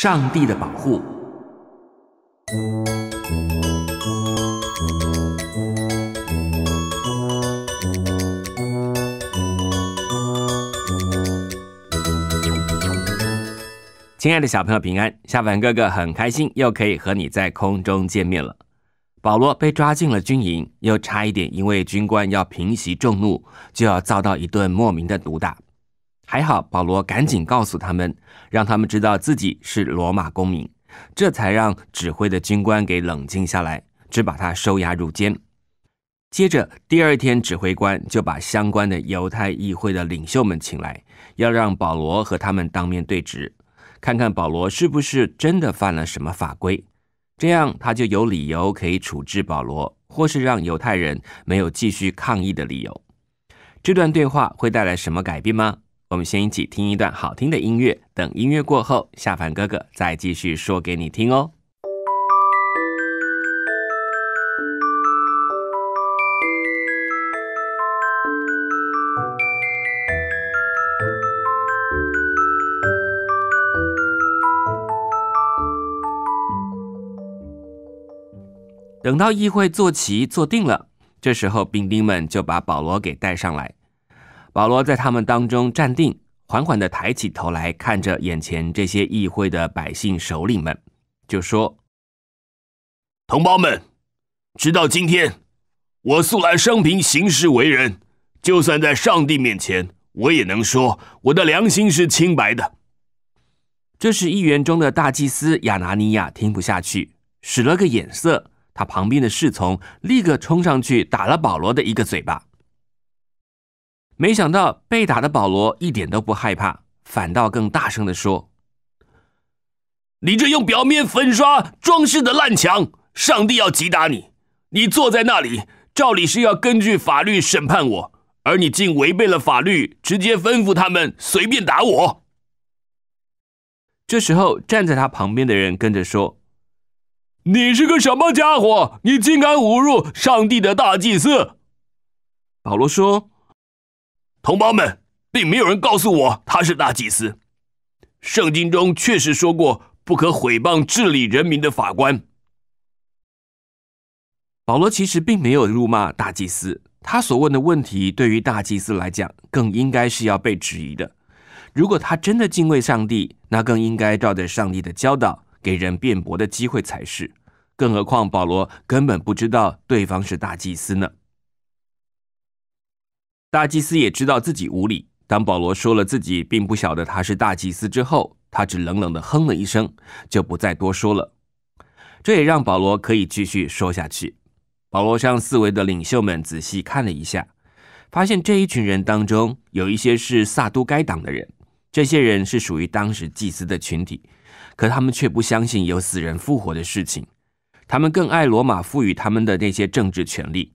上帝的保护，亲爱的小朋友，平安！夏凡哥哥很开心，又可以和你在空中见面了。保罗被抓进了军营，又差一点因为军官要平息众怒，就要遭到一顿莫名的毒打。还好，保罗赶紧告诉他们，让他们知道自己是罗马公民，这才让指挥的军官给冷静下来，只把他收押入监。接着第二天，指挥官就把相关的犹太议会的领袖们请来，要让保罗和他们当面对质，看看保罗是不是真的犯了什么法规，这样他就有理由可以处置保罗，或是让犹太人没有继续抗议的理由。这段对话会带来什么改变吗？我们先一起听一段好听的音乐，等音乐过后，夏凡哥哥再继续说给你听哦。等到议会坐齐坐定了，这时候兵丁们就把保罗给带上来。保罗在他们当中站定，缓缓地抬起头来看着眼前这些议会的百姓首领们，就说：“同胞们，直到今天，我素来生平行事为人，就算在上帝面前，我也能说我的良心是清白的。”这时，议员中的大祭司亚拿尼亚听不下去，使了个眼色，他旁边的侍从立刻冲上去打了保罗的一个嘴巴。没想到被打的保罗一点都不害怕，反倒更大声的说：“你这用表面粉刷装饰的烂墙，上帝要击打你！你坐在那里，照理是要根据法律审判我，而你竟违背了法律，直接吩咐他们随便打我。”这时候，站在他旁边的人跟着说：“你是个什么家伙？你竟敢侮辱上帝的大祭司？”保罗说。同胞们，并没有人告诉我他是大祭司。圣经中确实说过，不可毁谤治理人民的法官。保罗其实并没有辱骂大祭司，他所问的问题对于大祭司来讲，更应该是要被质疑的。如果他真的敬畏上帝，那更应该照着上帝的教导，给人辩驳的机会才是。更何况，保罗根本不知道对方是大祭司呢。大祭司也知道自己无理。当保罗说了自己并不晓得他是大祭司之后，他只冷冷的哼了一声，就不再多说了。这也让保罗可以继续说下去。保罗向四围的领袖们仔细看了一下，发现这一群人当中有一些是萨都该党的人。这些人是属于当时祭司的群体，可他们却不相信有死人复活的事情。他们更爱罗马赋予他们的那些政治权利。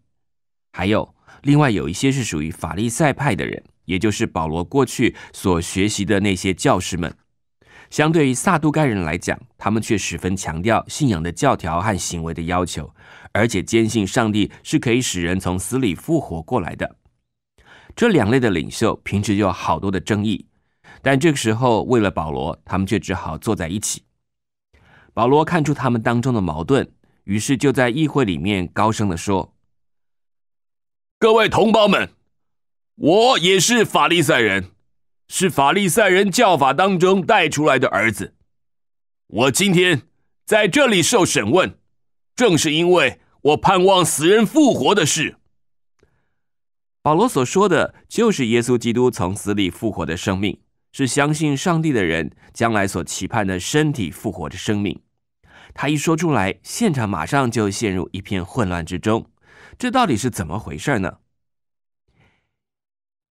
还有。另外有一些是属于法利赛派的人，也就是保罗过去所学习的那些教师们。相对于撒都该人来讲，他们却十分强调信仰的教条和行为的要求，而且坚信上帝是可以使人从死里复活过来的。这两类的领袖平时有好多的争议，但这个时候为了保罗，他们却只好坐在一起。保罗看出他们当中的矛盾，于是就在议会里面高声地说。各位同胞们，我也是法利赛人，是法利赛人教法当中带出来的儿子。我今天在这里受审问，正是因为我盼望死人复活的事。保罗所说的就是耶稣基督从死里复活的生命，是相信上帝的人将来所期盼的身体复活的生命。他一说出来，现场马上就陷入一片混乱之中。这到底是怎么回事呢？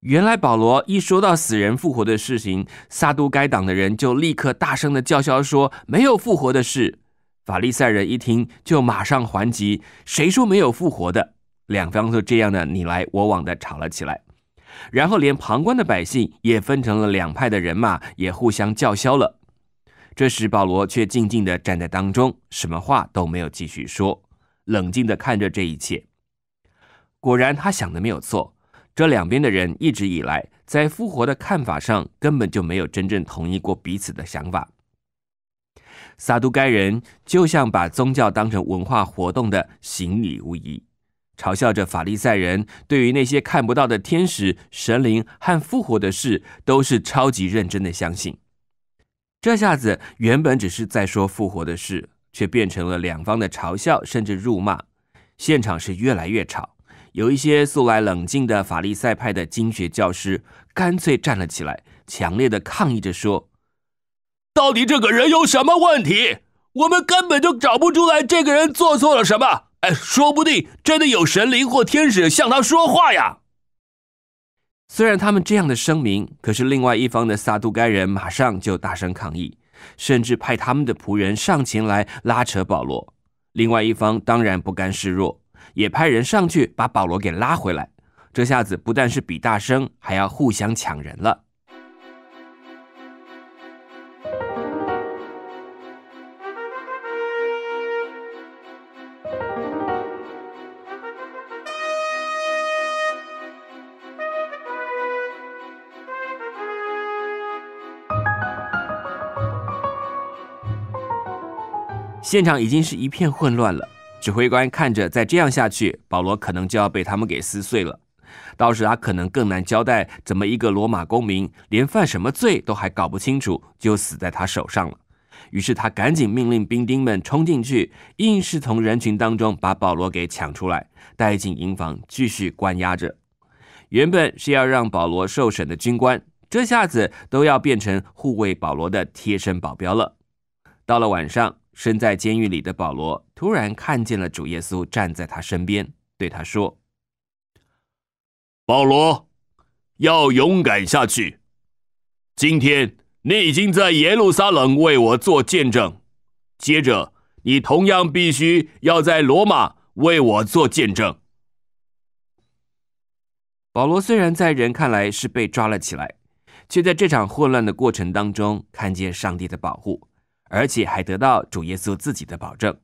原来保罗一说到死人复活的事情，撒都该党的人就立刻大声的叫嚣说：“没有复活的事。”法利赛人一听，就马上还击：“谁说没有复活的？”两方就这样的你来我往的吵了起来。然后连旁观的百姓也分成了两派的人马，也互相叫嚣了。这时保罗却静静的站在当中，什么话都没有继续说，冷静的看着这一切。果然，他想的没有错。这两边的人一直以来在复活的看法上，根本就没有真正同意过彼此的想法。撒都该人就像把宗教当成文化活动的行礼无疑，嘲笑着法利赛人对于那些看不到的天使、神灵和复活的事都是超级认真的相信。这下子，原本只是在说复活的事，却变成了两方的嘲笑甚至辱骂，现场是越来越吵。有一些素来冷静的法利赛派的经学教师，干脆站了起来，强烈的抗议着说：“到底这个人有什么问题？我们根本就找不出来这个人做错了什么。哎，说不定真的有神灵或天使向他说话呀！”虽然他们这样的声明，可是另外一方的撒杜该人马上就大声抗议，甚至派他们的仆人上前来拉扯保罗。另外一方当然不甘示弱。也派人上去把保罗给拉回来。这下子不但是比大声，还要互相抢人了。现场已经是一片混乱了。指挥官看着，再这样下去，保罗可能就要被他们给撕碎了。到时他可能更难交代，怎么一个罗马公民连犯什么罪都还搞不清楚，就死在他手上了。于是他赶紧命令兵丁们冲进去，硬是从人群当中把保罗给抢出来，带进营房继续关押着。原本是要让保罗受审的军官，这下子都要变成护卫保罗的贴身保镖了。到了晚上。身在监狱里的保罗突然看见了主耶稣站在他身边，对他说：“保罗，要勇敢下去。今天你已经在耶路撒冷为我做见证，接着你同样必须要在罗马为我做见证。”保罗虽然在人看来是被抓了起来，却在这场混乱的过程当中看见上帝的保护。而且还得到主耶稣自己的保证，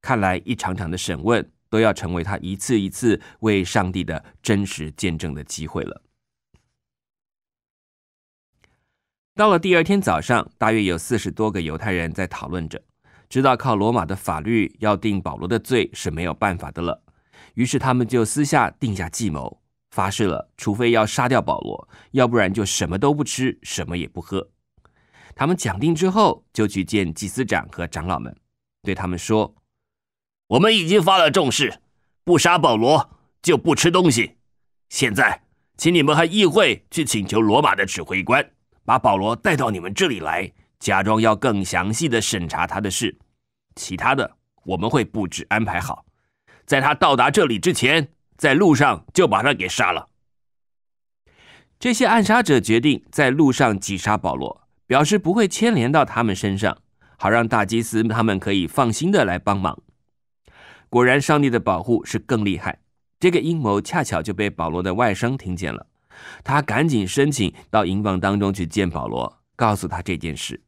看来一场场的审问都要成为他一次一次为上帝的真实见证的机会了。到了第二天早上，大约有四十多个犹太人在讨论着，知道靠罗马的法律要定保罗的罪是没有办法的了，于是他们就私下定下计谋，发誓了，除非要杀掉保罗，要不然就什么都不吃，什么也不喝。他们讲定之后，就去见祭司长和长老们，对他们说：“我们已经发了重誓，不杀保罗就不吃东西。现在，请你们和议会去请求罗马的指挥官，把保罗带到你们这里来，假装要更详细的审查他的事。其他的我们会布置安排好，在他到达这里之前，在路上就把他给杀了。”这些暗杀者决定在路上击杀保罗。表示不会牵连到他们身上，好让大祭司他们可以放心的来帮忙。果然，上帝的保护是更厉害。这个阴谋恰巧就被保罗的外甥听见了，他赶紧申请到营房当中去见保罗，告诉他这件事。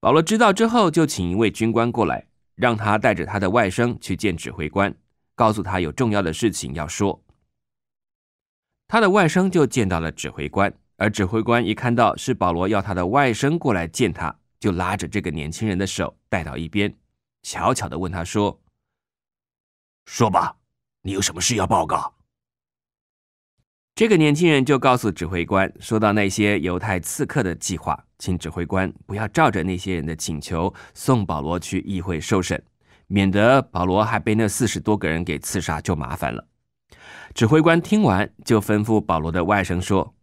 保罗知道之后，就请一位军官过来，让他带着他的外甥去见指挥官，告诉他有重要的事情要说。他的外甥就见到了指挥官。而指挥官一看到是保罗要他的外甥过来见他，就拉着这个年轻人的手带到一边，悄悄地问他说：“说吧，你有什么事要报告？”这个年轻人就告诉指挥官，说到那些犹太刺客的计划，请指挥官不要照着那些人的请求送保罗去议会受审，免得保罗还被那四十多个人给刺杀就麻烦了。指挥官听完就吩咐保罗的外甥说。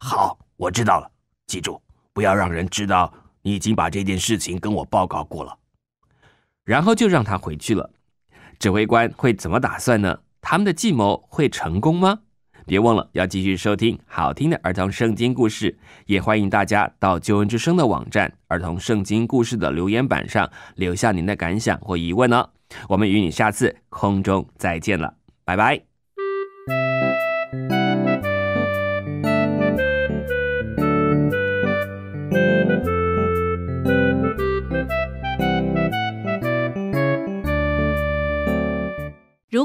好，我知道了。记住，不要让人知道你已经把这件事情跟我报告过了。然后就让他回去了。指挥官会怎么打算呢？他们的计谋会成功吗？别忘了要继续收听好听的儿童圣经故事，也欢迎大家到救恩之声的网站儿童圣经故事的留言板上留下您的感想或疑问哦。我们与你下次空中再见了，拜拜。